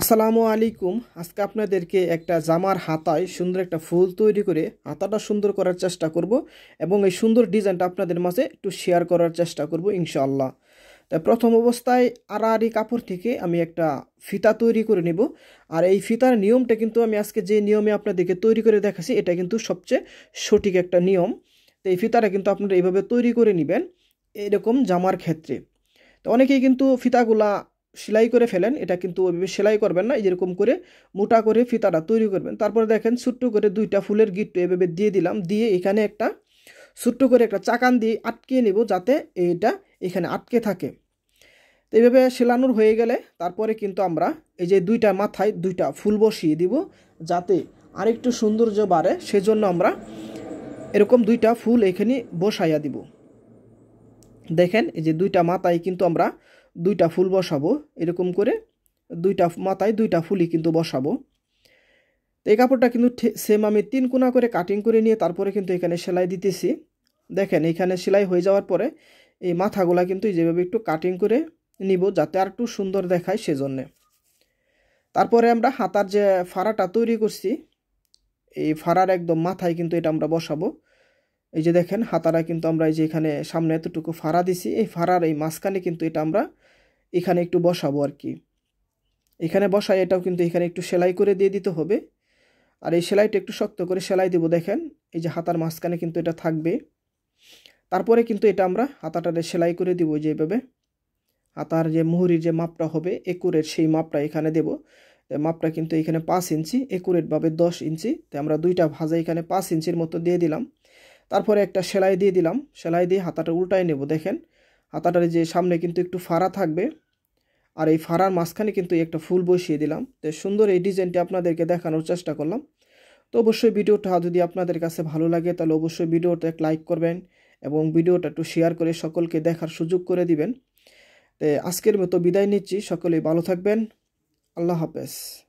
আসসালামু আলাইকুম আজকে আপনাদেরকে একটা জামার হাতায় সুন্দর একটা ফুল তৈরি করে হাতাটা সুন্দর করার চেষ্টা করব এবং এই সুন্দর ডিজাইনটা আপনাদের মাঝে একটু শেয়ার করার চেষ্টা করব ইনশাআল্লাহ তাই প্রথম অবস্থায় আড়াআড়ি কাপড় থেকে আমি একটা ফিতা তৈরি করে নেব আর এই ফিতার নিয়মটা কিন্তু আমি আজকে যে নিয়মে আপনাদেরকে তৈরি করে দেখাচ্ছি এটা কিন্তু সবচেয়ে সঠিক একটা নিয়ম তো এই ফিতাটা কিন্তু আপনারা এইভাবে তৈরি করে নেবেন এরকম জামার ক্ষেত্রে তো অনেকেই কিন্তু ফিতাগুলা সেলাই করে ফেলেন এটা কিন্তু ওইভাবে সেলাই করবেন না এই যেরকম করে মোটা করে ফিতাটা তৈরি করবেন তারপরে দেখেন ছোট্ট করে দুইটা ফুলের গিট্টু এভাবে দিয়ে দিলাম দিয়ে এখানে একটা ছোট্ট করে একটা চাকান দিয়ে আটকিয়ে নেব যাতে এটা এখানে আটকে থাকে তো এইভাবে সেলানোর হয়ে গেলে তারপরে কিন্তু আমরা এই যে দুইটা মাথায় দুইটা ফুল বসিয়ে দিব যাতে আরেকটু সৌন্দর্য বাড়ে সেজন্য আমরা এরকম দুইটা ফুল এখানে বসাইয়া দিব দেখেন এই যে দুইটা মাথায় কিন্তু আমরা দুইটা ফুল বসাবো এরকম করে দুইটা মাথায় দুইটা ফুলই কিন্তু বসাবো তো এই কাপড়টা কিন্তু সেম আমি তিন কোনা করে কাটিং করে নিয়ে তারপরে কিন্তু এখানে সেলাই দিতেছি দেখেন এখানে সেলাই হয়ে যাওয়ার পরে এই মাথাগুলা কিন্তু যেভাবে একটু কাটিং করে নিব যাতে আর একটু সুন্দর দেখায় সেজন্যে তারপরে আমরা হাতার যে ফাড়াটা তৈরি করছি এই ফাড়ার একদম মাথায় কিন্তু এটা আমরা বসাবো এই যে দেখেন হাতারা কিন্তু আমরা এই যে এখানে সামনে এতটুকু ফাড়া দিছি এই ফাড়ার এই মাঝখানে কিন্তু এটা আমরা এখানে একটু বসাবো আর কি এখানে বসাই এটাও কিন্তু এখানে একটু সেলাই করে দিয়ে দিতে হবে আর এই সেলাইটা একটু শক্ত করে সেলাই দেবো দেখেন এই যে হাতার মাঝখানে কিন্তু এটা থাকবে তারপরে কিন্তু এটা আমরা হাতাটারে সেলাই করে দিব যেভাবে হাতার যে মুহুরির যে মাপটা হবে একুরেট সেই মাপটা এখানে দেব মাপটা কিন্তু এখানে পাঁচ ইঞ্চি একুরেটভাবে দশ ইঞ্চি তাই আমরা দুইটা ভাজা এখানে পাঁচ ইঞ্চির মতো দিয়ে দিলাম তারপরে একটা সেলাই দিয়ে দিলাম সেলাই দিয়ে হাতাটা উল্টায় নেব দেখেন হাতাটার যে সামনে কিন্তু একটু ফাড়া থাকবে আর এই ফাড়ার মাঝখানে কিন্তু একটা ফুল বসিয়ে দিলাম তো সুন্দর এই ডিজাইনটি আপনাদেরকে দেখানোর চেষ্টা করলাম তো অবশ্যই ভিডিওটা যদি আপনাদের কাছে ভালো লাগে তাহলে অবশ্যই ভিডিওটা এক লাইক করবেন এবং ভিডিওটা একটু শেয়ার করে সকলকে দেখার সুযোগ করে দিবেন আজকের মতো বিদায় নিচ্ছি সকলেই ভালো থাকবেন আল্লাহ হাফেজ